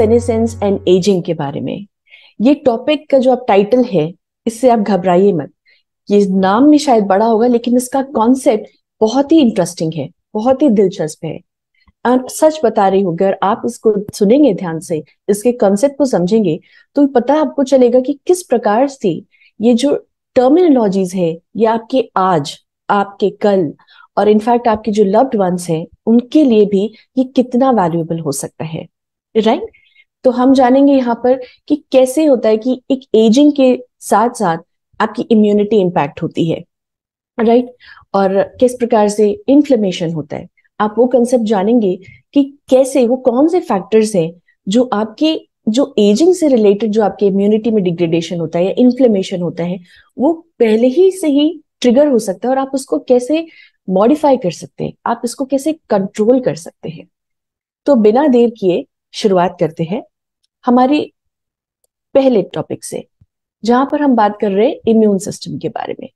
Senescence and ageing के बारे में ये टॉपिक का जो आप टाइटल है इससे आप घबराइए मत ये नाम में शायद बड़ा होगा लेकिन इसका कॉन्सेप्ट बहुत ही इंटरेस्टिंग है बहुत ही दिलचस्प है सच बता रही हूँ अगर आप इसको सुनेंगे ध्यान से इसके कॉन्सेप्ट को समझेंगे तो पता आपको चलेगा कि किस प्रकार से ये जो टर्मिनोलॉजीज है ये आपके आज आपके कल और इनफैक्ट आपके जो लव्ड वंस हैं उनके लिए भी ये कितना वैल्यूएबल हो सकता है राइट right? तो हम जानेंगे यहाँ पर कि कैसे होता है कि एक एजिंग के साथ साथ आपकी इम्यूनिटी इम्पैक्ट होती है राइट और किस प्रकार से इन्फ्लेमेशन होता है आप वो कंसेप्ट जानेंगे कि कैसे वो कौन से फैक्टर्स हैं जो आपके जो एजिंग से रिलेटेड जो आपके इम्यूनिटी में डिग्रेडेशन होता है या इन्फ्लेमेशन होता है वो पहले ही से ही ट्रिगर हो सकता है और आप उसको कैसे मॉडिफाई कर सकते हैं आप इसको कैसे कंट्रोल कर सकते हैं तो बिना देर किए शुरुआत करते हैं हमारी पहले टॉपिक से जहां पर हम बात कर रहे हैं इम्यून सिस्टम के बारे में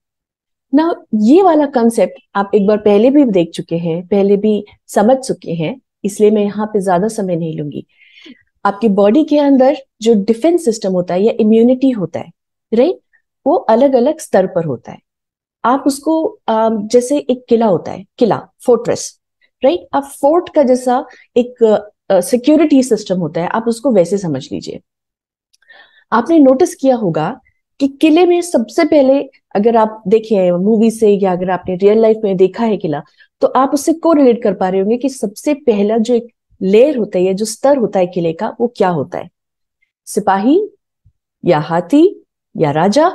ना ये वाला कंसेप्ट आप एक बार पहले भी देख चुके हैं पहले भी समझ चुके हैं इसलिए मैं यहाँ पे ज्यादा समय नहीं लूंगी आपकी बॉडी के अंदर जो डिफेंस सिस्टम होता है या इम्यूनिटी होता है राइट वो अलग अलग स्तर पर होता है आप उसको जैसे एक किला होता है किला फोर्ट्रेस राइट आप फोर्ट का जैसा एक सिक्योरिटी सिस्टम होता है आप उसको वैसे समझ लीजिए आपने नोटिस किया होगा कि किले में सबसे पहले अगर आप देखे मूवी से या अगर आपने रियल लाइफ में देखा है किला तो आप उससे को रिलेट कर पा रहे होंगे कि सबसे पहला जो एक लेयर होता है या जो स्तर होता है किले का वो क्या होता है सिपाही या हाथी या राजा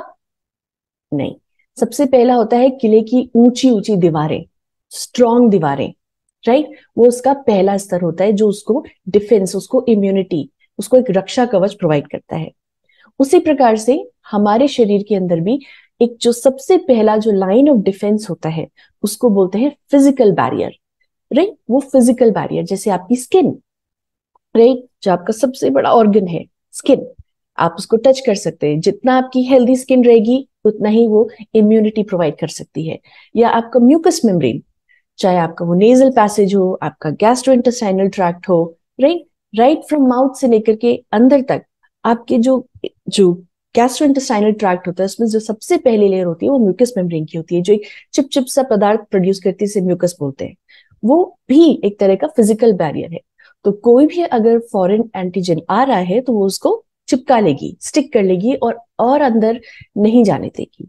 नहीं सबसे पहला होता है किले की ऊंची ऊंची दीवारें स्ट्रॉन्ग दीवारें राइट वो उसका पहला स्तर होता है जो उसको डिफेंस उसको इम्यूनिटी उसको एक रक्षा कवच प्रोवाइड करता है उसी प्रकार से हमारे शरीर के अंदर भी एक जो सबसे पहला जो लाइन ऑफ डिफेंस होता है उसको बोलते हैं फिजिकल बैरियर राइट वो फिजिकल बैरियर जैसे आपकी स्किन राइट जो आपका सबसे बड़ा ऑर्गन है स्किन आप उसको टच कर सकते हैं जितना आपकी हेल्दी स्किन रहेगी उतना ही वो इम्यूनिटी प्रोवाइड कर सकती है या आपका म्यूकस मेम्ब्रेन चाहे आपका वो नेजल पैसेज हो आपका गैस्ट्रो इंटेस्टाइनल ट्रैक्ट हो राइट राइट फ्रॉम माउथ से लेकर के अंदर तक आपके जो जो गैस्ट्रो इंटेस्टाइनल ट्रैक्ट होता है उसमें जो सबसे पहले लेयर होती है वो म्यूकस मेम्ब्रेन की होती है जो एक चिप चिप सा पदार्थ प्रोड्यूस करती है म्यूकस बोलते हैं वो भी एक तरह का फिजिकल बैरियर है तो कोई भी अगर फॉरेन एंटीजन आ रहा है तो वो उसको चिपका लेगी स्टिक कर लेगी और और अंदर नहीं जाने देगी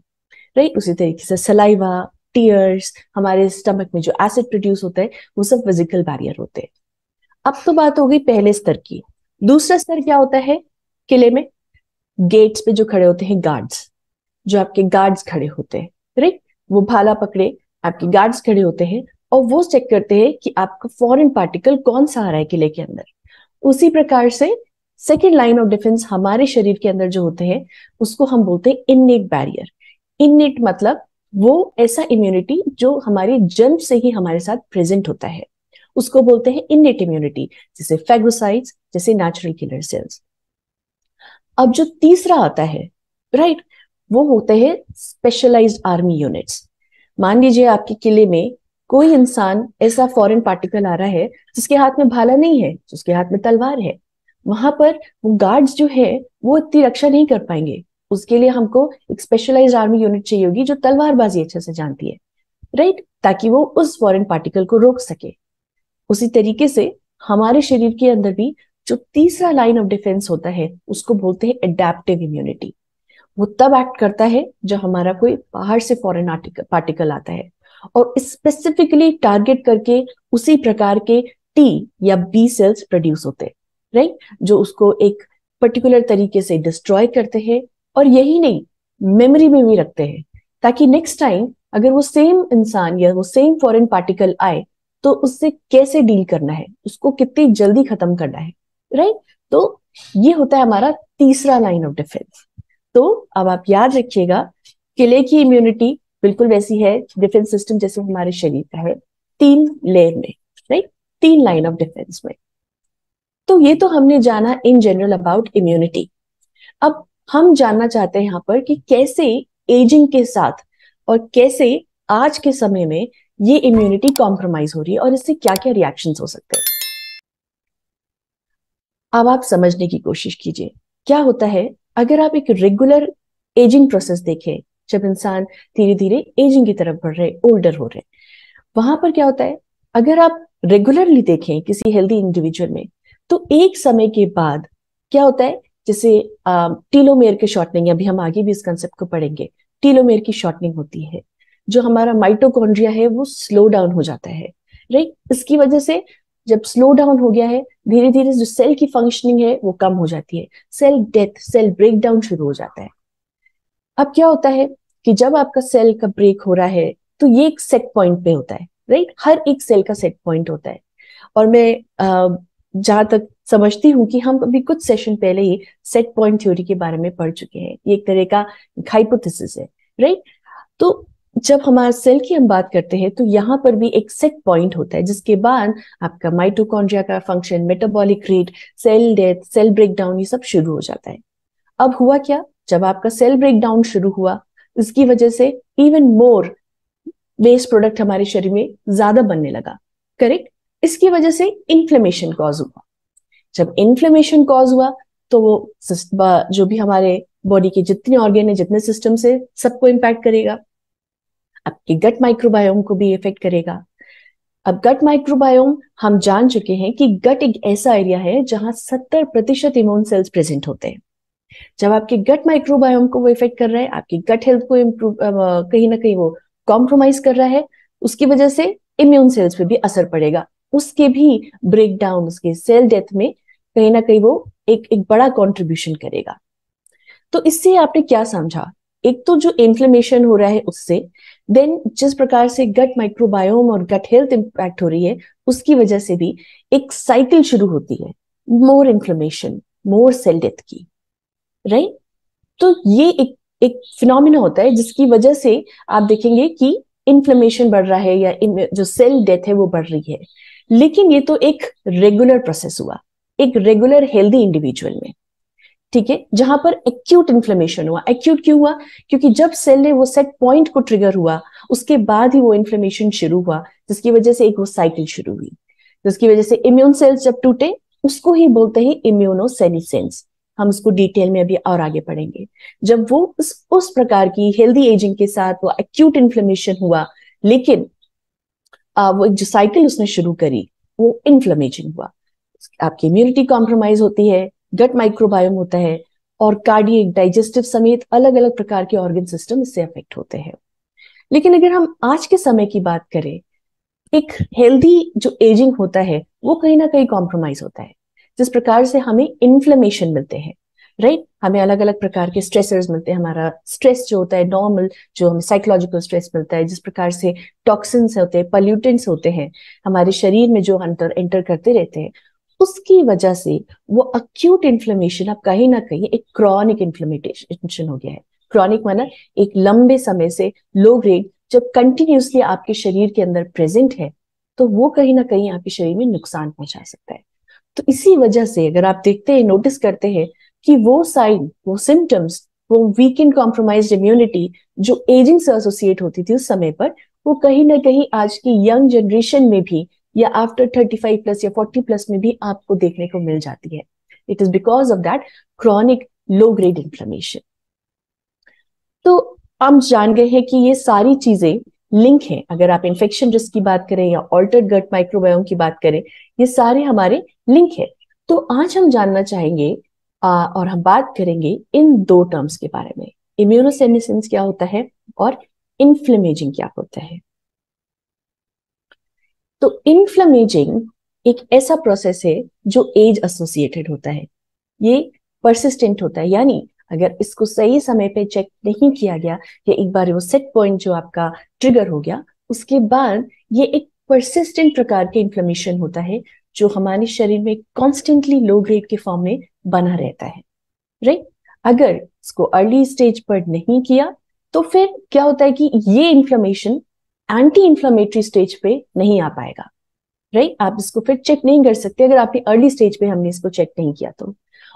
राइट उसी तरीके से सलाइवा टीयर्स हमारे स्टमक में जो एसिड प्रोड्यूस होता है वो सब फिजिकल बैरियर होते हैं अब तो बात हो गई पहले स्तर की दूसरा स्तर क्या होता है किले में गेट्स पे जो खड़े होते हैं गार्ड्स जो आपके गार्ड्स खड़े होते हैं राइट वो भाला पकड़े आपके गार्ड्स खड़े होते हैं और वो चेक करते हैं कि आपका फॉरेन पार्टिकल कौन सा आ रहा है किले के अंदर उसी प्रकार से सेकेंड लाइन ऑफ डिफेंस हमारे शरीर के अंदर जो होते हैं उसको हम बोलते हैं इननेट बैरियर इननेट मतलब वो ऐसा इम्यूनिटी जो हमारे जन्म से ही हमारे साथ प्रेजेंट होता है उसको बोलते हैं इननेट इम्यूनिटी जैसे फैगोसाइट्स जैसे नेचुरल किलर सेल्स अब जो तीसरा आता है राइट right, वो होते हैं स्पेशलाइज्ड आर्मी यूनिट्स मान लीजिए आपके किले में कोई इंसान ऐसा फॉरेन पार्टिकल आ रहा है जिसके हाथ में भाला नहीं है जिसके हाथ में तलवार है वहां पर वो गार्ड्स जो है वो इतनी रक्षा नहीं कर पाएंगे उसके लिए हमको एक स्पेशलाइज आर्मी यूनिट चाहिए होगी जो तलवारबाजी अच्छे से जानती है राइट ताकि वो उस फॉरेन पार्टिकल को रोक सके उसी तरीके से हमारे शरीर के अंदर भी जो तीसरा लाइन ऑफ डिफेंस होता है उसको बोलते हैं एडेप्टिव इम्यूनिटी वो तब एक्ट करता है जब हमारा कोई बाहर से फॉरेन पार्टिकल आता है और स्पेसिफिकली टारगेट करके उसी प्रकार के टी या बी सेल्स प्रोड्यूस होते हैं राइट जो उसको एक पर्टिकुलर तरीके से डिस्ट्रॉय करते हैं और यही नहीं मेमोरी में भी रखते हैं ताकि नेक्स्ट टाइम अगर वो सेम इंसान या वो सेम फॉरेन पार्टिकल आए तो उससे कैसे डील करना है उसको कितनी जल्दी खत्म करना है राइट तो ये होता है हमारा तीसरा लाइन ऑफ डिफेंस तो अब आप याद रखिएगा किले की इम्यूनिटी बिल्कुल वैसी है डिफेंस सिस्टम जैसे हमारे शरीर का है तीन लेयर में राइट तीन लाइन ऑफ डिफेंस में तो ये तो हमने जाना इन जनरल अबाउट इम्यूनिटी अब हम जानना चाहते हैं यहाँ पर कि कैसे एजिंग के साथ और कैसे आज के समय में ये इम्यूनिटी कॉम्प्रोमाइज हो रही है और इससे क्या क्या रिएक्शंस हो सकते हैं अब आप समझने की कोशिश कीजिए क्या होता है अगर आप एक रेगुलर एजिंग प्रोसेस देखें जब इंसान धीरे धीरे एजिंग की तरफ बढ़ रहे ओल्डर हो रहे वहां पर क्या होता है अगर आप रेगुलरली देखें किसी हेल्दी इंडिविजुअल में तो एक समय के बाद क्या होता है जैसे टीलोमेयर के शॉर्टनिंग अभी हम आगे भी इस कंसेप्ट को पढ़ेंगे टीलोमेयर की शॉर्टनिंग होती है जो हमारा माइटोकॉन्ड्रिया है वो स्लो डाउन हो जाता है राइट इसकी वजह से जब स्लो डाउन हो गया है धीरे धीरे जो सेल की फंक्शनिंग है वो कम हो जाती है cell death cell breakdown शुरू हो जाता है अब क्या होता है कि जब आपका सेल का ब्रेक हो रहा है तो ये एक सेट पॉइंट पे होता है राइट हर एक सेल का सेट पॉइंट होता है और मैं जहां तक समझती हूँ कि हम अभी कुछ सेशन पहले ही सेट पॉइंट थ्योरी के बारे में पढ़ चुके हैं ये एक तरह का हाइपोथेसिस है राइट तो जब हमारे सेल की हम बात करते हैं तो यहाँ पर भी एक सेट पॉइंट होता है जिसके बाद आपका माइटोकॉन्ड्रिया का function metabolic rate cell death cell breakdown ये सब शुरू हो जाता है अब हुआ क्या जब आपका सेल ब्रेकडाउन शुरू हुआ इसकी वजह से इवन मोर वेस्ट प्रोडक्ट हमारे शरीर में ज्यादा बनने लगा करेक्ट इसकी वजह से इन्फ्लेमेशन कॉज हुआ जब इन्फ्लेमेशन कॉज हुआ तो वो जो भी हमारे बॉडी के जितने ऑर्गेन है जितने सिस्टम से सबको इम्पैक्ट करेगा आपके गट माइक्रोबायोम को भी इफेक्ट करेगा अब गट माइक्रोबायोम हम जान चुके हैं कि गट एक ऐसा एरिया है जहां सत्तर प्रतिशत इम्यून सेल्स प्रेजेंट होते हैं जब आपके गट माइक्रोबायोम को वो इफेक्ट कर रहा है आपकी गट हेल्थ को इम्प्रूव कहीं ना कहीं वो कॉम्प्रोमाइज कर रहा है उसकी वजह से इम्यून सेल्स पे भी असर पड़ेगा उसके भी ब्रेकडाउन उसके सेल डेथ में कहीं ना कहीं वो एक एक बड़ा कॉन्ट्रीब्यूशन करेगा तो इससे आपने क्या समझा एक तो जो इन्फ्लेमेशन हो रहा है उससे देन जिस प्रकार से गट माइक्रोबायोम और गट हेल्थ इम्पैक्ट हो रही है उसकी वजह से भी एक साइकिल शुरू होती है more inflammation more cell death की राइट तो ये एक एक फिनोमिना होता है जिसकी वजह से आप देखेंगे कि इन्फ्लेमेशन बढ़ रहा है या जो सेल डेथ है वो बढ़ रही है लेकिन ये तो एक रेगुलर प्रोसेस हुआ एक रेगुलर हेल्दी इंडिविजुअल में ठीक है जहां पर एक्यूट इन्फ्लेमेशन हुआ एक्यूट क्यों हुआ क्योंकि जब सेल ने वो सेट पॉइंट को ट्रिगर हुआ उसके बाद ही वो इन्फ्लेमेशन शुरू हुआ जिसकी वजह से एक वो साइकिल शुरू हुई जिसकी वजह से इम्यून सेल्स जब टूटे उसको ही बोलते हैं इम्यूनोसेनिसेंस हम उसको डिटेल में अभी और आगे पढ़ेंगे जब वो उस उस प्रकार की हेल्दी एजिंग के साथ वो एक्यूट इन्फ्लेमेशन हुआ लेकिन आ, वो जो साइकिल उसने शुरू करी वो इन्फ्लेमेजिंग हुआ आपकी इम्यूनिटी कॉम्प्रोमाइज होती है गट माइक्रोबायोम होता है और कार्डियक डाइजेस्टिव समेत अलग अलग प्रकार के ऑर्गन सिस्टम इससे अफेक्ट होते हैं लेकिन अगर हम आज के समय की बात करें एक हेल्दी जो एजिंग होता है वो कहीं ना कहीं कॉम्प्रोमाइज होता है जिस प्रकार से हमें इन्फ्लेमेशन मिलते हैं राइट right? हमें अलग अलग प्रकार के स्ट्रेसर्स मिलते हैं हमारा स्ट्रेस जो होता है नॉर्मल जो हमें साइकोलॉजिकल स्ट्रेस मिलता है जिस प्रकार से टॉक्सिन्स होते हैं पॉल्यूटेंट्स होते हैं हमारे शरीर में जो अंतर एंटर करते रहते हैं उसकी वजह से वो अक्यूट इन्फ्लेमेशन अब कहीं ना कहीं एक क्रॉनिक इन्फ्लेमेटेशन हो गया है क्रॉनिक माना एक लंबे समय से लो ग्रेड जब कंटिन्यूसली आपके शरीर के अंदर प्रेजेंट है तो वो कहीं ना कहीं आपके शरीर में नुकसान पहुंचा सकता है तो इसी वजह से अगर आप देखते हैं नोटिस करते हैं कि वो साइन वो सिम्टम्स वो वीकेंड कॉम्प्रोमाइज इम्यूनिटी जो एजिंग से एसोसिएट होती थी उस समय पर वो कहीं ना कहीं आज की यंग जनरेशन में भी या आफ्टर थर्टी फाइव प्लस या फोर्टी प्लस में भी आपको देखने को मिल जाती है it is because of that chronic low grade inflammation तो हम जान गए हैं कि ये सारी चीजें लिंक है अगर आप इन्फेक्शन रिस्क की बात करें या ऑल्टर गट माइक्रोबायोम की बात करें ये सारे हमारे लिंक है तो आज हम जानना चाहेंगे आ, और हम बात करेंगे इन दो टर्म्स के बारे में इम्यूनोसेनिस क्या होता है और इन्फ्लेमेजिंग क्या होता है तो इनफ्लेमेजिंग एक ऐसा प्रोसेस है जो एज एसोसिएटेड होता है ये परसिस्टेंट होता है यानी अगर इसको सही समय पे चेक नहीं किया गया या एक बार वो सेट पॉइंट जो आपका ट्रिगर हो गया उसके बाद ये एक परसिस्टेंट प्रकार के इन्फ्लमेशन होता है जो हमारे शरीर में कॉन्स्टेंटली लो ग्रेड के फॉर्म में बना रहता है राइट अगर इसको अर्ली स्टेज पर नहीं किया तो फिर क्या होता है कि ये इन्फ्लमेशन एंटी इंफ्लामेटरी स्टेज पे नहीं आ पाएगा राइट आप इसको फिर चेक नहीं कर सकते अगर आपने अर्ली स्टेज पे हमने इसको चेक नहीं किया तो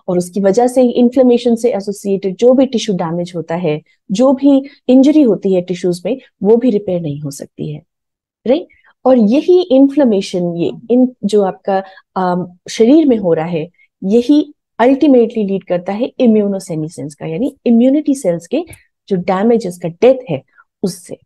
और उसकी वजह से इन्फ्लेमेशन से एसोसिएटेड जो भी टिश्यू डैमेज होता है जो भी इंजरी होती है टिश्यूज में वो भी रिपेयर नहीं हो सकती है राइट और यही इन्फ्लेमेशन ये इन जो आपका आ, शरीर में हो रहा है यही अल्टीमेटली लीड करता है इम्यूनोसेनिसेंस का यानी इम्यूनिटी सेल्स के जो डैमेज का डेथ है उससे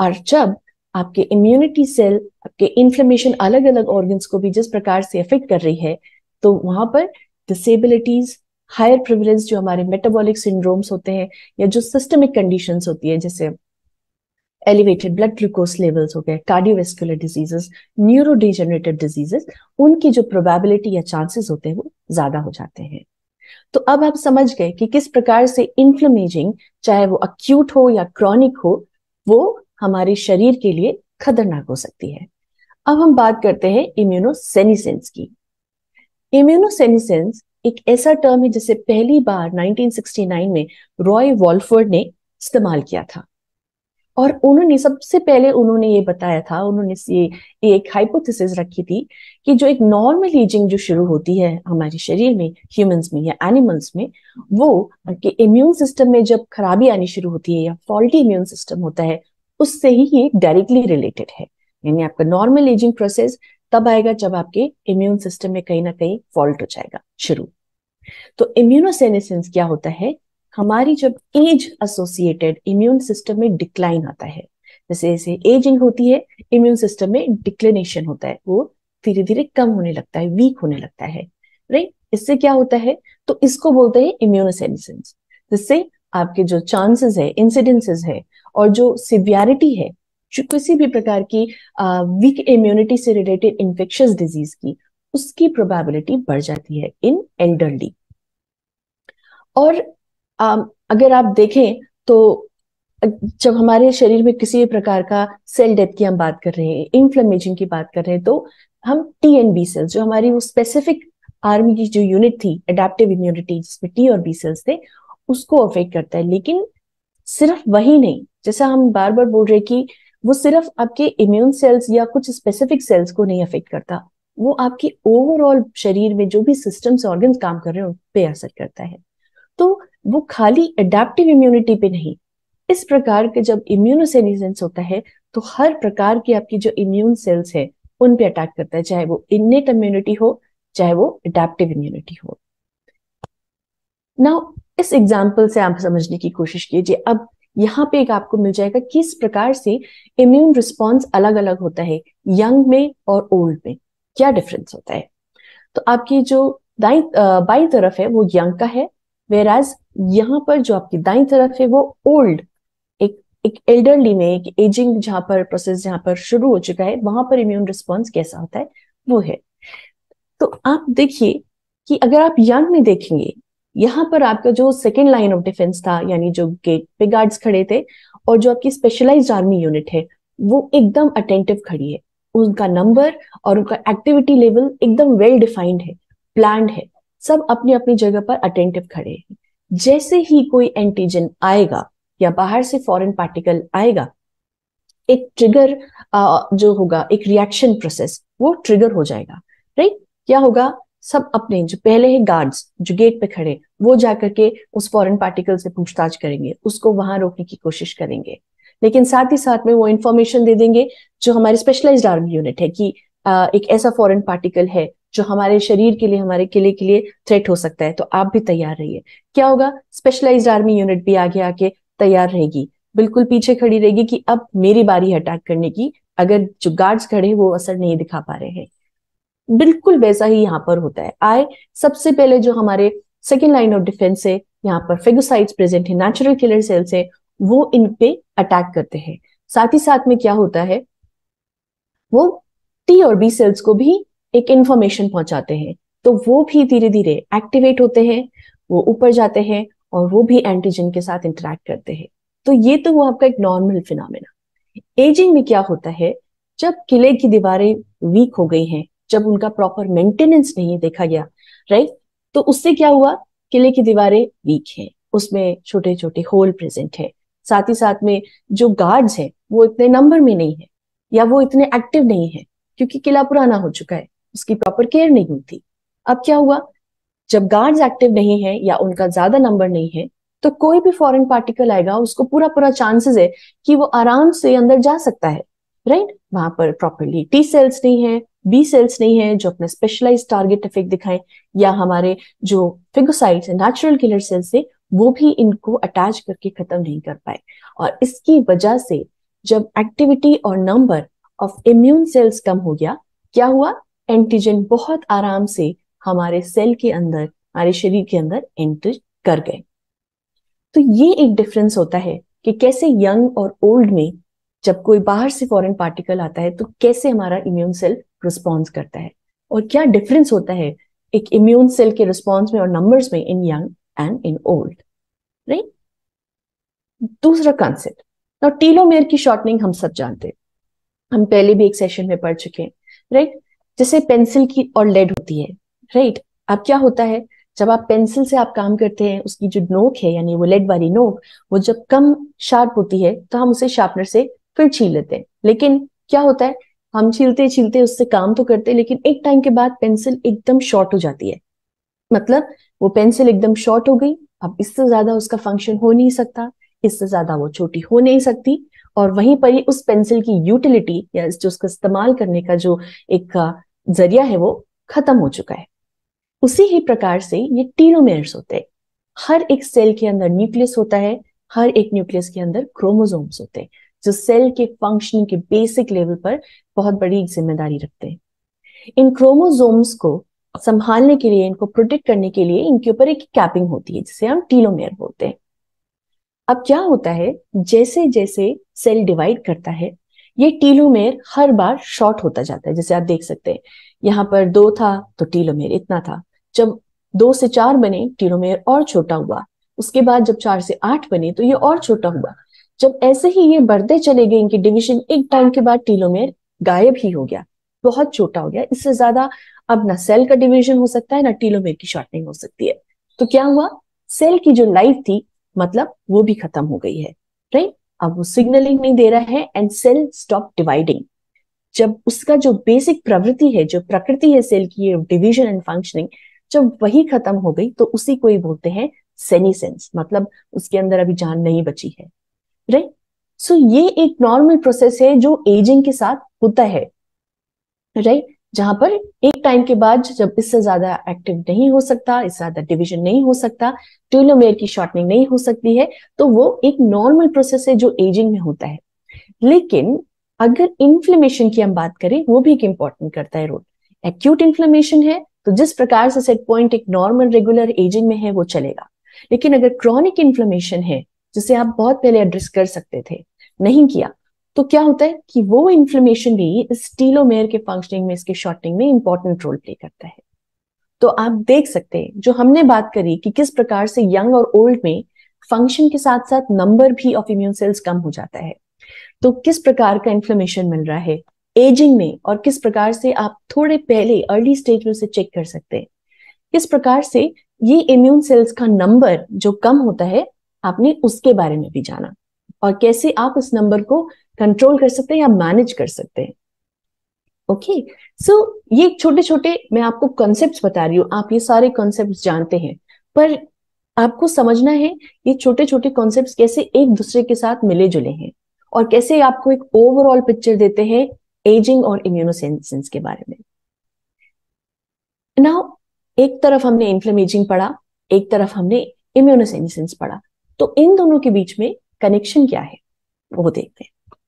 और जब आपके इम्यूनिटी सेल आपके इन्फ्लेमेशन अलग अलग ऑर्गन्स को भी जिस प्रकार से अफेक्ट कर रही है तो वहां पर डिसेबिलिटीज हायर प्रिवलेंस जो हमारे मेटाबॉलिक सिंड्रोम्स होते हैं या जो सिस्टमिक कंडीशन होती है जैसे एलिवेटेड ब्लड ग्लूकोज लेवल्स हो गए cardiovascular diseases neurodegenerative diseases उनकी जो प्रोबेबिलिटी या चांसेस होते हैं वो ज्यादा हो जाते हैं तो अब आप समझ गए कि किस प्रकार से इन्फ्लेमेजिंग चाहे वो अक्यूट हो या क्रॉनिक हो वो हमारे शरीर के लिए खतरनाक हो सकती है अब हम बात करते हैं इम्यूनोसेनिसेंस की इम्यूनोसेनिसेंस एक ऐसा टर्म है जिसे पहली बार 1969 में रॉय वॉल्फर्ड ने इस्तेमाल किया था और उन्होंने सबसे पहले उन्होंने ये बताया था उन्होंने ये एक हाइपोथेसिस रखी थी कि जो एक नॉर्मल एजिंग जो शुरू होती है हमारे शरीर में ह्यूमंस में या एनिमल्स में वो कि इम्यून सिस्टम में जब खराबी आनी शुरू होती है या फॉल्टी इम्यून सिस्टम होता है उससे ही ये डायरेक्टली रिलेटेड है यानी आपका नॉर्मल एजिंग प्रोसेस तब आएगा जब आपके इम्यून सिस्टम में कहीं ना कहीं फॉल्ट हो जाएगा शुरू तो इम्यूनोसेनेसेंस क्या होता है हमारी जब एज एसोसिएटेड इम्यून सिस्टम में डिक्लाइन आता है जैसे जैसे एजिंग होती है इम्यून सिस्टम में डिक्लिनेशन होता है वो धीरे धीरे कम होने लगता है वीक होने लगता है राइट इससे क्या होता है तो इसको बोलते हैं इम्यूनोसेनेसेंस जिससे आपके जो चांसेस है इंसिडेंसेस है और जो सिवियरिटी है जो किसी भी प्रकार की वीक इम्यूनिटी से रिलेटेड इन्फेक्शस डिजीज की उसकी प्रोबेबिलिटी बढ़ जाती है इन एल्डरली और आ, अगर आप देखें तो जब हमारे शरीर में किसी भी प्रकार का सेल डेथ की हम बात कर रहे हैं इन्फ्लेमेशन की बात कर रहे हैं तो हम टी एंड बी सेल्स जो हमारी वो स्पेसिफिक आर्मी की जो यूनिट थी एडेप्टिव इम्यूनिटी जिसमें टी और बी सेल्स थे उसको अफेक्ट करता है लेकिन सिर्फ वही नहीं जैसा हम बार बार बोल रहे कि वो सिर्फ आपके इम्यून सेल्स या कुछ स्पेसिफिक सेल्स को नहीं अफेक्ट करता वो आपके ओवरऑल शरीर में जो भी सिस्टम्स ऑर्गन काम कर रहे हैं उन पर असर करता है तो वो खाली एडेप्टिव इम्यूनिटी पे नहीं इस प्रकार के जब इम्यूनोसेनिसेंस होता है तो हर प्रकार की आपकी जो इम्यून सेल्स है उन पे अटैक करता है चाहे वो इन्नेट इम्यूनिटी हो चाहे वो एडेप्टिव इम्यूनिटी हो नाउ इस एग्जाम्पल से आप समझने की कोशिश कीजिए अब यहाँ पे एक आपको मिल जाएगा किस प्रकार से इम्यून रिस्पॉन्स अलग अलग होता है यंग में और ओल्ड में क्या डिफरेंस होता है तो आपकी जो दाई बाई तरफ है वो यंग का है वेर एज यहाँ पर जो आपकी दाई तरफ है वो ओल्ड एक एक एल्डरली में एक एजिंग जहां पर प्रोसेस जहां पर शुरू हो चुका है वहां पर इम्यून रिस्पॉन्स कैसा होता है वो है तो आप देखिए कि अगर आप यंग में देखेंगे यहाँ पर आपका जो सेकेंड लाइन ऑफ डिफेंस था यानी जो गेट पे गार्ड्स खड़े थे और जो आपकी स्पेशलाइज आर्मी यूनिट है वो एकदम अटेंटिव खड़ी है उनका नंबर और उनका एक्टिविटी लेवल एकदम वेल डिफाइंड है प्लान है सब अपनी अपनी जगह पर अटेंटिव खड़े हैं जैसे ही कोई एंटीजन आएगा या बाहर से फॉरेन पार्टिकल आएगा एक ट्रिगर जो होगा एक रिएक्शन प्रोसेस वो ट्रिगर हो जाएगा राइट क्या होगा सब अपने जो पहले है गार्ड्स जो गेट पे खड़े वो जाकर के उस फॉरेन पार्टिकल से पूछताछ करेंगे उसको वहां रोकने की कोशिश करेंगे लेकिन साथ ही साथ में वो इन्फॉर्मेशन दे देंगे जो हमारे स्पेशलाइज्ड आर्मी यूनिट है कि आ, एक ऐसा फॉरेन पार्टिकल है जो हमारे शरीर के लिए हमारे किले के लिए थ्रेट हो सकता है तो आप भी तैयार रहिए क्या होगा स्पेशलाइज्ड आर्मी यूनिट भी आगे आके तैयार रहेगी बिल्कुल पीछे खड़ी रहेगी कि अब मेरी बारी अटैक करने की अगर जो गार्ड्स खड़े वो असर नहीं दिखा पा रहे हैं बिल्कुल वैसा ही यहाँ पर होता है आए सबसे पहले जो हमारे सेकेंड लाइन ऑफ डिफेंस से यहाँ पर फेगोसाइट्स प्रेजेंट है नेचुरल किलर सेल्स है वो इन पे अटैक करते हैं साथ ही साथ में क्या होता है वो टी और बी सेल्स को भी एक इंफॉर्मेशन पहुंचाते हैं तो वो भी धीरे धीरे एक्टिवेट होते हैं वो ऊपर जाते हैं और वो भी एंटीजन के साथ इंटरेक्ट करते हैं तो ये तो वो आपका एक नॉर्मल फिनोमेना एजिंग में क्या होता है जब किले की दीवारें वीक हो गई हैं जब उनका प्रॉपर मेंटेनेंस नहीं देखा गया राइट तो उससे क्या हुआ किले की दीवारें वीक है उसमें छोटे छोटे होल प्रेजेंट है साथ ही साथ में जो गार्ड्स हैं वो इतने नंबर में नहीं है या वो इतने एक्टिव नहीं है क्योंकि किला पुराना हो चुका है उसकी प्रॉपर केयर नहीं होती अब क्या हुआ जब गार्ड्स एक्टिव नहीं है या उनका ज्यादा नंबर नहीं है तो कोई भी फॉरेन पार्टिकल आएगा उसको पूरा पूरा चांसेस है कि वो आराम से अंदर जा सकता है राइट वहां पर प्रॉपरली टी सेल्स नहीं है बी सेल्स नहीं है जो अपने स्पेशलाइज टारगेट इफेक्ट दिखाएं या हमारे जो फिगोसाइट्स नेचुरल किलर सेल्स है वो भी इनको अटैच करके खत्म नहीं कर पाए और इसकी वजह से जब एक्टिविटी और नंबर ऑफ इम्यून सेल्स कम हो गया क्या हुआ एंटीजन बहुत आराम से हमारे सेल के अंदर हमारे शरीर के अंदर एंटर कर गए तो ये एक डिफरेंस होता है कि कैसे यंग और ओल्ड में जब कोई बाहर से फॉरेन पार्टिकल आता है तो कैसे हमारा इम्यून सेल रिस्पॉन्स करता है और क्या डिफरेंस होता है एक इम्यून सेल के रिस्पॉन्स में और नंबर्स में in young and in old right दूसरा कॉन्सेप्ट ना टीलोमेयर की शॉर्टनिंग हम सब जानते हैं हम पहले भी एक सेशन में पढ़ चुके हैं राइट जैसे पेंसिल की और लेड होती है राइट अब क्या होता है जब आप पेंसिल से आप काम करते हैं उसकी जो नोक है यानी वो लेड वाली नोक वो जब कम शार्प होती है तो हम उसे शार्पनर से फिर छीन लेते हैं लेकिन क्या होता है हम छीलते छीलते उससे काम तो करते लेकिन एक टाइम के बाद पेंसिल एकदम शॉर्ट हो जाती है मतलब वो पेंसिल एकदम शॉर्ट हो गई अब इससे ज्यादा उसका फंक्शन हो नहीं सकता इससे ज्यादा वो छोटी हो नहीं सकती और वहीं पर ही उस पेंसिल की यूटिलिटी या जो उसका इस्तेमाल करने का जो एक जरिया है वो खत्म हो चुका है उसी ही प्रकार से ये टीरोमेयर्स होते हैं हर एक सेल के अंदर न्यूक्लियस होता है हर एक न्यूक्लियस के अंदर क्रोमोजोम्स होते हैं जो सेल के फंक्शनिंग के बेसिक लेवल पर बहुत बड़ी जिम्मेदारी रखते हैं इन क्रोमोजोम्स को संभालने के लिए इनको प्रोटेक्ट करने के लिए इनके ऊपर एक कैपिंग होती है जिसे हम टीलोमेयर बोलते हैं अब क्या होता है जैसे जैसे सेल डिवाइड करता है ये टीलोमेयर हर बार शॉर्ट होता जाता है जैसे आप देख सकते हैं यहां पर दो था तो टीलोमेयर इतना था जब दो से चार बने टीलोमेयर और छोटा हुआ उसके बाद जब चार से आठ बने तो ये और छोटा हुआ जब ऐसे ही ये बढ़ते चले गए इनकी डिविजन एक टाइम के बाद टीलोमेयर गायब ही हो गया बहुत छोटा हो गया इससे ज्यादा अब ना सेल का डिविजन हो सकता है ना टीलोमेयर की शॉर्टनिंग हो सकती है तो क्या हुआ सेल की जो लाइफ थी मतलब वो भी खत्म हो गई है राइट अब वो सिग्नलिंग नहीं दे रहा है एंड सेल स्टॉप डिवाइडिंग जब उसका जो बेसिक प्रवृत्ति है जो प्रकृति है सेल की डिवीजन डिविजन एंड फंक्शनिंग जब वही खत्म हो गई तो उसी को ही बोलते हैं सेंस मतलब उसके अंदर अभी जान नहीं बची है राइट सो so, ये एक नॉर्मल प्रोसेस है जो एजिंग के साथ होता है राइट जहां पर एक टाइम के बाद जब इससे ज्यादा एक्टिव नहीं हो सकता इससे ज्यादा डिविजन नहीं हो सकता ट्यूलोमेयर की शॉर्टनिंग नहीं हो सकती है तो वो एक नॉर्मल प्रोसेस है जो एजिंग में होता है लेकिन अगर इन्फ्लेमेशन की हम बात करें वो भी एक इंपॉर्टेंट करता है रोल एक्यूट इन्फ्लेमेशन है तो जिस प्रकार से सेट पॉइंट एक नॉर्मल रेगुलर एजिंग में है वो चलेगा लेकिन अगर क्रॉनिक इन्फ्लेमेशन है जिसे आप बहुत पहले एड्रेस कर सकते थे नहीं किया तो क्या होता है कि वो इन्फ्लेमेशन भी इस टीलोमेयर के फंक्शनिंग में इसके शॉर्टनिंग में इंपॉर्टेंट रोल प्ले करता है तो आप देख सकते हैं जो हमने बात करी कि किस प्रकार से यंग और ओल्ड में फंक्शन के साथ साथ नंबर भी ऑफ इम्यून सेल्स कम हो जाता है तो किस प्रकार का इन्फ्लेमेशन मिल रहा है एजिंग में और किस प्रकार से आप थोड़े पहले अर्ली स्टेज में उसे चेक कर सकते हैं किस प्रकार से ये इम्यून सेल्स का नंबर जो कम होता है आपने उसके बारे में भी जाना और कैसे आप उस नंबर को कंट्रोल कर सकते हैं या मैनेज कर सकते हैं ओके सो ये छोटे छोटे मैं आपको कॉन्सेप्ट्स बता रही हूँ आप ये सारे कॉन्सेप्ट्स जानते हैं पर आपको समझना है ये छोटे छोटे कॉन्सेप्ट्स कैसे एक दूसरे के साथ मिले जुले हैं और कैसे आपको एक ओवरऑल पिक्चर देते हैं एजिंग और इम्यूनोसेंसेंस के बारे में नाउ एक तरफ हमने इन्फ्लेमेजिंग पढ़ा एक तरफ हमने इम्यूनोसेंसेंस पढ़ा तो इन दोनों के बीच में कनेक्शन क्या है वो देखते हैं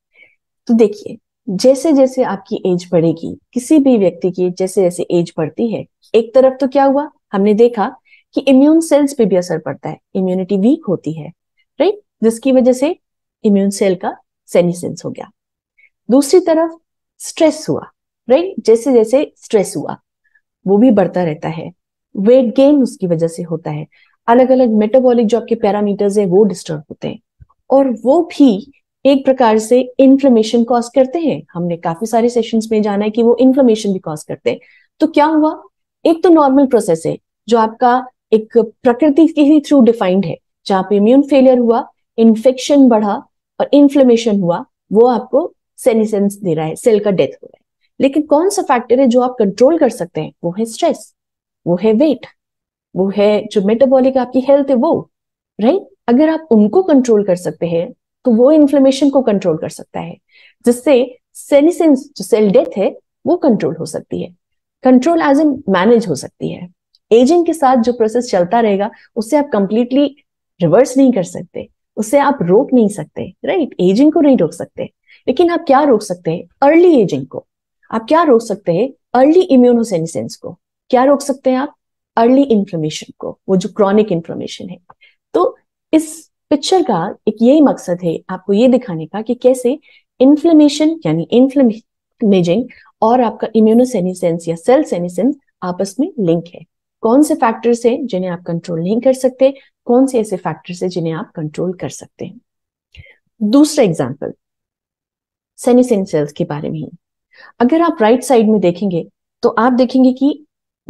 तो देखिए जैसे जैसे आपकी एज बढ़ेगी किसी भी व्यक्ति की जैसे जैसे एज बढ़ती है एक तरफ तो क्या हुआ हमने देखा कि इम्यून सेल्स पे भी असर पड़ता है इम्यूनिटी वीक होती है राइट जिसकी वजह से इम्यून सेल का सेनिसेंस हो गया दूसरी तरफ स्ट्रेस हुआ राइट जैसे जैसे स्ट्रेस हुआ वो भी बढ़ता रहता है वेट गेन उसकी वजह से होता है अलग अलग मेटाबॉलिक जो आपके पैरामीटर्स हैं वो डिस्टर्ब होते हैं और वो भी एक प्रकार से इन्फ्लेमेशन कॉज करते हैं हमने काफी सारे सेशंस में जाना है कि वो इन्फ्लेमेशन भी कॉज करते हैं तो क्या हुआ एक तो नॉर्मल प्रोसेस है जो आपका एक प्रकृति के ही थ्रू डिफाइंड है जहां पे इम्यून फेलियर हुआ इन्फेक्शन बढ़ा और इन्फ्लेमेशन हुआ वो आपको सेनिसेंस दे रहा है सेल का डेथ हो रहा है लेकिन कौन सा फैक्टर है जो आप कंट्रोल कर सकते हैं वो है स्ट्रेस वो है वेट वो है जो मेटाबॉलिक आपकी हेल्थ है वो राइट अगर आप उनको कंट्रोल कर सकते हैं तो वो इन्फ्लेमेशन को कंट्रोल कर सकता है जिससे सेनिसेंस जो सेल डेथ है वो कंट्रोल हो सकती है कंट्रोल एज एन मैनेज हो सकती है एजिंग के साथ जो प्रोसेस चलता रहेगा उससे आप कंप्लीटली रिवर्स नहीं कर सकते उससे आप रोक नहीं सकते राइट एजिंग को नहीं रोक सकते लेकिन आप क्या रोक सकते हैं अर्ली एजिंग को आप क्या रोक सकते हैं अर्ली इम्यूनोसेनिसेंस को क्या रोक सकते हैं आप अर्ली इन्फ्लेमेशन को वो जो क्रॉनिक इन्फ्लेमेशन है तो इस पिक्चर का एक यही मकसद है आपको ये दिखाने का कि कैसे इन्फ्लेमेशन यानी इन्फ्लेमेजिंग और आपका इम्यूनोसेनिसेंस या सेल सेनिसेंस आपस में लिंक है कौन से फैक्टर्स हैं जिन्हें आप कंट्रोल नहीं कर सकते कौन से ऐसे फैक्टर्स हैं जिन्हें आप कंट्रोल कर सकते हैं दूसरा एग्जाम्पल सेनिसेंस सेल्स के बारे में अगर आप राइट right साइड में देखेंगे तो आप देखेंगे कि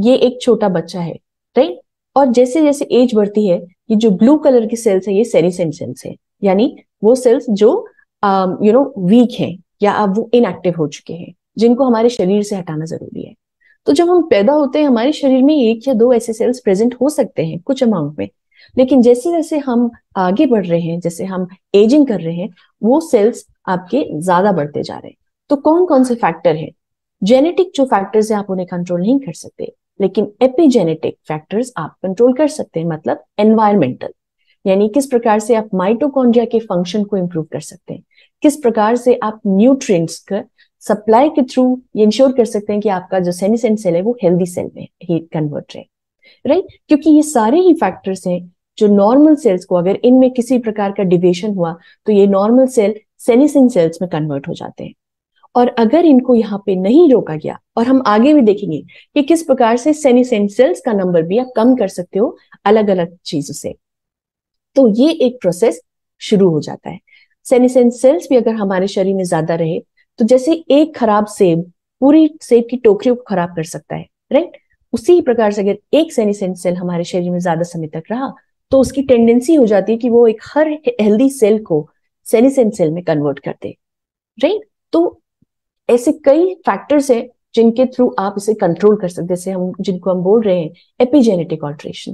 ये एक छोटा बच्चा है राइट और जैसे जैसे एज बढ़ती है ये जो ब्लू कलर की सेल्स है ये सेरिसेंट सेल्स है यानी वो सेल्स जो यू नो वीक है या अब वो इनएक्टिव हो चुके हैं जिनको हमारे शरीर से हटाना जरूरी है तो जब हम पैदा होते हैं हमारे शरीर में एक या दो ऐसे सेल्स प्रेजेंट हो सकते हैं कुछ अमाउंट में लेकिन जैसे जैसे हम आगे बढ़ रहे हैं जैसे हम एजिंग कर रहे हैं वो सेल्स आपके ज्यादा बढ़ते जा रहे हैं तो कौन कौन से फैक्टर है जेनेटिक जो फैक्टर्स हैं आप उन्हें कंट्रोल नहीं कर सकते लेकिन एपिजेनेटिक फैक्टर्स आप कंट्रोल कर सकते हैं मतलब एनवायरमेंटल यानी किस प्रकार से आप माइटोकॉन्ड्रिया के फंक्शन को इम्प्रूव कर सकते हैं किस प्रकार से आप न्यूट्रिएंट्स का सप्लाई के थ्रू ये इंश्योर कर सकते हैं कि आपका जो सेनिसेंट सेल है वो हेल्दी सेल में ही कन्वर्ट रहे राइट right? क्योंकि ये सारे ही फैक्टर्स हैं जो नॉर्मल सेल्स को अगर इनमें किसी प्रकार का डिविएशन हुआ तो ये नॉर्मल सेल सेनिसेंट सेल्स में कन्वर्ट हो जाते हैं और अगर इनको यहाँ पे नहीं रोका गया और हम आगे भी देखेंगे कि किस प्रकार से सेनिसेंट सेल्स का नंबर भी आप कम कर सकते हो अलग अलग चीज से तो ये एक प्रोसेस शुरू हो जाता है सेनिसेंट सेल्स भी अगर हमारे शरीर में ज्यादा रहे तो जैसे एक खराब सेब पूरी सेब की टोकरी को खराब कर सकता है राइट उसी प्रकार से अगर एक सेनिसेंट सेल हमारे शरीर में ज्यादा समय तक रहा तो उसकी टेंडेंसी हो जाती है कि वो एक हर हेल्दी सेल को सेनिसेंट सेल में कन्वर्ट कर दे राइट तो ऐसे कई फैक्टर्स हैं जिनके थ्रू आप इसे कंट्रोल कर सकते जैसे हम जिनको हम बोल रहे हैं एपिजेनेटिक ऑल्ट्रेशन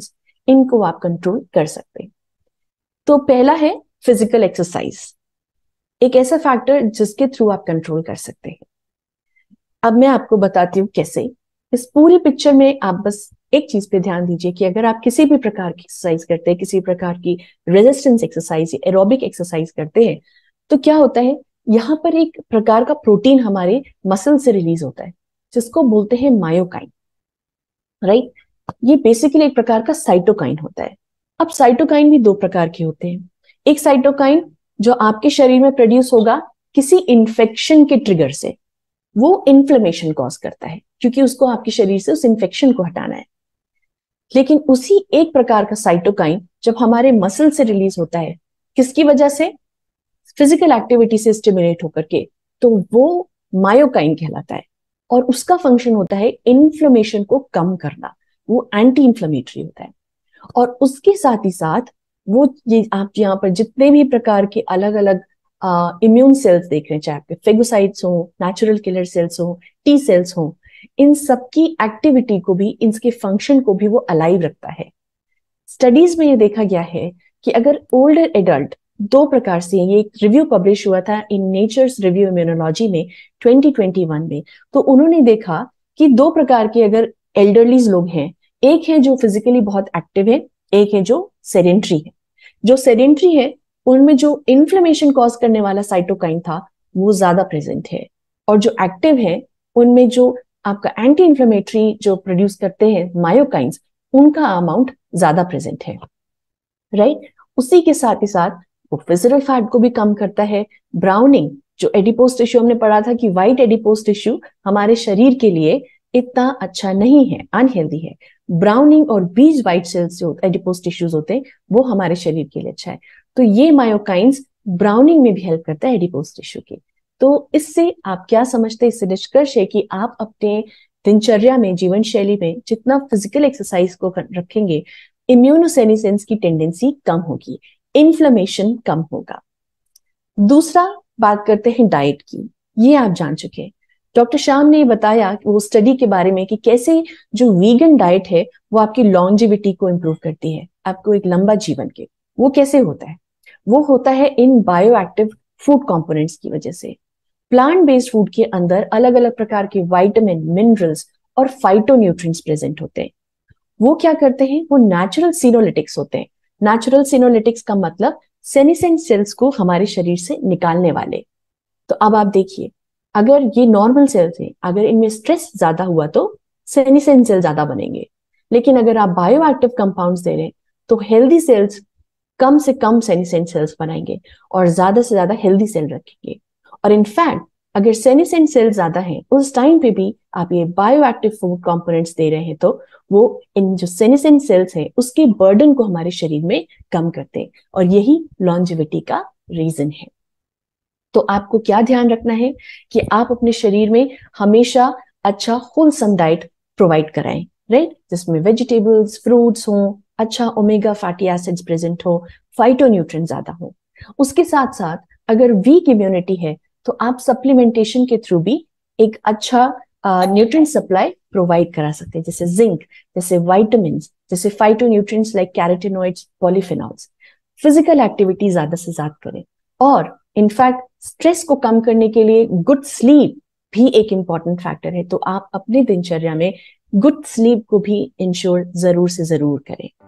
इनको आप कंट्रोल कर सकते हैं तो पहला है फिजिकल एक्सरसाइज एक ऐसा फैक्टर जिसके थ्रू आप कंट्रोल कर सकते हैं अब मैं आपको बताती हूँ कैसे इस पूरी पिक्चर में आप बस एक चीज पे ध्यान दीजिए कि अगर आप किसी भी प्रकार की एक्सरसाइज करते हैं किसी प्रकार की रेजिस्टेंस एक्सरसाइज एरोबिक एक्सरसाइज करते हैं तो क्या होता है यहाँ पर एक प्रकार का प्रोटीन हमारे मसल से रिलीज होता है जिसको बोलते हैं मायोकाइन राइट ये बेसिकली एक प्रकार का साइटोकाइन होता है अब साइटोकाइन भी दो प्रकार के होते हैं एक साइटोकाइन जो आपके शरीर में प्रोड्यूस होगा किसी इंफेक्शन के ट्रिगर से वो इन्फ्लेमेशन कॉज करता है क्योंकि उसको आपके शरीर से उस इंफेक्शन को हटाना है लेकिन उसी एक प्रकार का साइटोकाइन जब हमारे मसल से रिलीज होता है किसकी वजह से फिजिकल एक्टिविटी से स्टिमुलेट होकर के तो वो मायोकाइन कहलाता है और उसका फंक्शन होता है इन्फ्लेमेशन को कम करना वो एंटी इन्फ्लेमेटरी होता है और उसके साथ ही साथ वो ये आप यहाँ पर जितने भी प्रकार के अलग अलग इम्यून सेल्स देख रहे हैं चाहे आपके फेगोसाइट्स हो नेचुरल किलर सेल्स हो टी सेल्स हो इन सबकी एक्टिविटी को भी इनके फंक्शन को भी वो अलाइव रखता है स्टडीज में ये देखा गया है कि अगर ओल्डर एडल्ट दो प्रकार से ये एक रिव्यू पब्लिश हुआ था इन नेचर्स रिव्यू इम्यूनोलॉजी में 2021 में तो उन्होंने देखा कि दो प्रकार के अगर एल्डरलीज लोग हैं एक है जो फिजिकली बहुत एक्टिव है एक है जो सेडेंट्री है जो सेडेंट्री है उनमें जो इन्फ्लेमेशन कॉज करने वाला साइटोकाइन था वो ज्यादा प्रेजेंट है और जो एक्टिव है उनमें जो आपका एंटी इन्फ्लेमेटरी जो प्रोड्यूस करते हैं मायोकाइंस उनका अमाउंट ज्यादा प्रेजेंट है राइट right? उसी के साथ ही साथ वो फिजरल फैट को भी कम करता है ब्राउनिंग जो एडिपोस्ट टिश्यू हमने पढ़ा था कि व्हाइट एडिपोस्ट टिश्यू हमारे शरीर के लिए इतना अच्छा नहीं है अनहेल्दी है ब्राउनिंग और बीज व्हाइट सेल्स जो एडिपोस्ट टिश्यूज होते हैं वो हमारे शरीर के लिए अच्छा है तो ये मायोकाइंस ब्राउनिंग में भी हेल्प करता है एडिपोस्ट टिश्यू की तो इससे आप क्या समझते इससे निष्कर्ष है कि आप अपने दिनचर्या में जीवन शैली में जितना फिजिकल एक्सरसाइज को रखेंगे इम्यूनोसेनिसेंस की टेंडेंसी कम होगी इन्फ्लेमेशन कम होगा दूसरा बात करते हैं डाइट की ये आप जान चुके हैं डॉक्टर श्याम ने बताया वो स्टडी के बारे में कि कैसे जो वीगन डाइट है वो आपकी लॉन्जिविटी को इम्प्रूव करती है आपको एक लंबा जीवन के वो कैसे होता है वो होता है इन बायो एक्टिव फूड कॉम्पोनेंट्स की वजह से प्लांट बेस्ड फूड के अंदर अलग अलग प्रकार के वाइटामिन मिनरल्स और फाइटोन्यूट्रिय प्रेजेंट होते हैं वो क्या करते हैं वो नेचुरल सीनोलिटिक्स होते हैं नेचुरल सिनोलिटिक्स का मतलब सेनिसेंट सेल्स को हमारे शरीर से निकालने वाले तो अब आप देखिए अगर ये नॉर्मल सेल्स हैं अगर इनमें स्ट्रेस ज्यादा हुआ तो सेनिसेंट सेल ज्यादा बनेंगे लेकिन अगर आप बायो एक्टिव कंपाउंड दे रहे हैं तो हेल्दी सेल्स कम से कम सेनिसेंट सेल्स बनाएंगे और ज्यादा से ज्यादा हेल्दी सेल रखेंगे और इनफैक्ट अगर सेनिसेंट सेल ज्यादा है उस टाइम पे भी आप ये बायोएक्टिव फूड कंपोनेंट्स दे रहे हैं तो वो इन जो सेनिसेंट सेल्स है उसके बर्डन को हमारे शरीर में कम करते हैं और यही लॉन्जिविटी का रीजन है तो आपको क्या ध्यान रखना है कि आप अपने शरीर में हमेशा अच्छा होलसम डाइट प्रोवाइड कराएं राइट जिसमें वेजिटेबल्स फ्रूट्स हों अच्छा ओमेगा फैटी एसिड्स प्रेजेंट हो फाइटोन्यूट्रिएंट्स ज्यादा हो उसके साथ साथ अगर वीक इम्यूनिटी है तो आप सप्लीमेंटेशन के थ्रू भी एक अच्छा न्यूट्रिय सप्लाई प्रोवाइड करा सकते हैं जैसे जिंक जैसे वाइटमिन जैसे phytonutrients like carotenoid polyphenols physical activity ज्यादा से ज्यादा करें और इनफैक्ट स्ट्रेस को कम करने के लिए गुड स्लीप भी एक इंपॉर्टेंट फैक्टर है तो आप अपनी दिनचर्या में गुड स्लीप को भी इंश्योर जरूर से जरूर करें